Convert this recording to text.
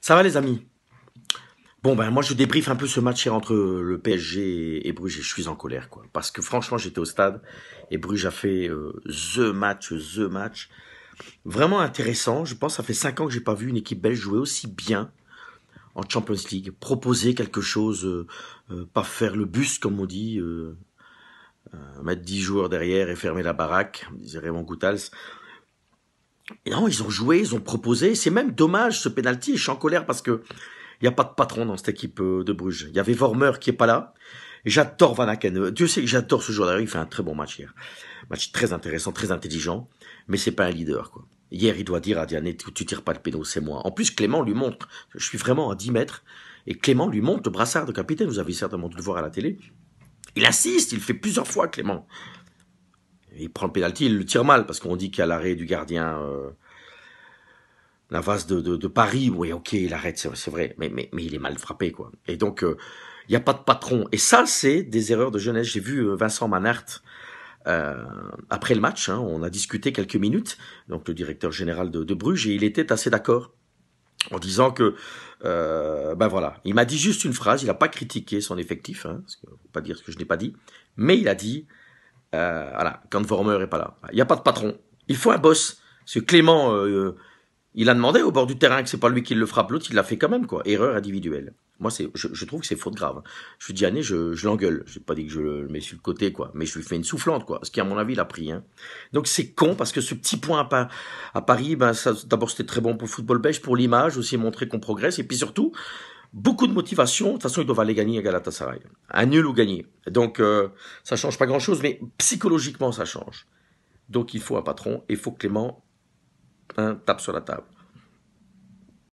Ça va les amis Bon ben moi je débrief un peu ce match entre le PSG et Bruges et je suis en colère quoi. Parce que franchement j'étais au stade et Bruges a fait euh, the match, the match. Vraiment intéressant, je pense ça fait 5 ans que j'ai pas vu une équipe belge jouer aussi bien en Champions League, proposer quelque chose, euh, euh, pas faire le bus comme on dit, mettre 10 joueurs derrière et fermer la baraque, disait Raymond Goutals non, ils ont joué, ils ont proposé. C'est même dommage ce penalty. Je suis en colère parce que il n'y a pas de patron dans cette équipe euh, de Bruges. Il y avait Vormer qui est pas là. J'adore Van Aken. Euh, Dieu sait que j'adore ce joueur. D'ailleurs, il fait un très bon match hier. Match très intéressant, très intelligent, mais c'est pas un leader, quoi. Hier, il doit dire à Diane, tu, tu tires pas le péno, c'est moi. En plus, Clément lui montre, je suis vraiment à 10 mètres, et Clément lui montre le brassard de capitaine. Vous avez certainement dû le voir à la télé. Il assiste, il fait plusieurs fois, Clément il prend le pénalty, il le tire mal parce qu'on dit qu'il y a l'arrêt du gardien euh, Navas de, Paris, oui, ok, il arrête, c'est vrai, mais, il est mal frappé quoi. Et donc euh, il n'y a pas de patron. Et ça, c'est des erreurs de jeunesse. J'ai vu euh, Vincent Manhart euh, après le match, hein, on a discuté quelques minutes, donc le directeur général de, Bruges, et il était assez d'accord en disant que, euh, ben voilà, il m'a dit juste une phrase, il n'a pas critiqué son effectif, hein, parce que, faut pas dire ce que je n'ai pas dit, mais il a dit, euh, voilà, quand Vormer n'est pas là. Il n'y a pas de patron. Il faut un boss. Ce Clément, euh, il a demandé au bord du terrain que c'est pas lui qui le frappe, l'autre il l'a fait quand même, quoi. Erreur individuelle. Moi, c'est, je, je, trouve que c'est faute grave. Je lui dis, je, je l'engueule. Je pas dit que je le mets sur le côté, quoi. Mais je lui fais une soufflante, quoi. Ce qui, à mon avis, l'a pris. Hein. Donc c'est con parce que ce petit point à, à Paris, ben, ça, d'abord c'était très bon pour le football belge, pour l'image aussi montrer qu'on progresse. Et puis surtout, beaucoup de motivation. De toute façon, ils doivent aller gagner à Galatasaray. à nul ou gagner. Donc, euh, ça change pas grand-chose, mais psychologiquement, ça change. Donc, il faut un patron et il faut que Clément un tape sur la table.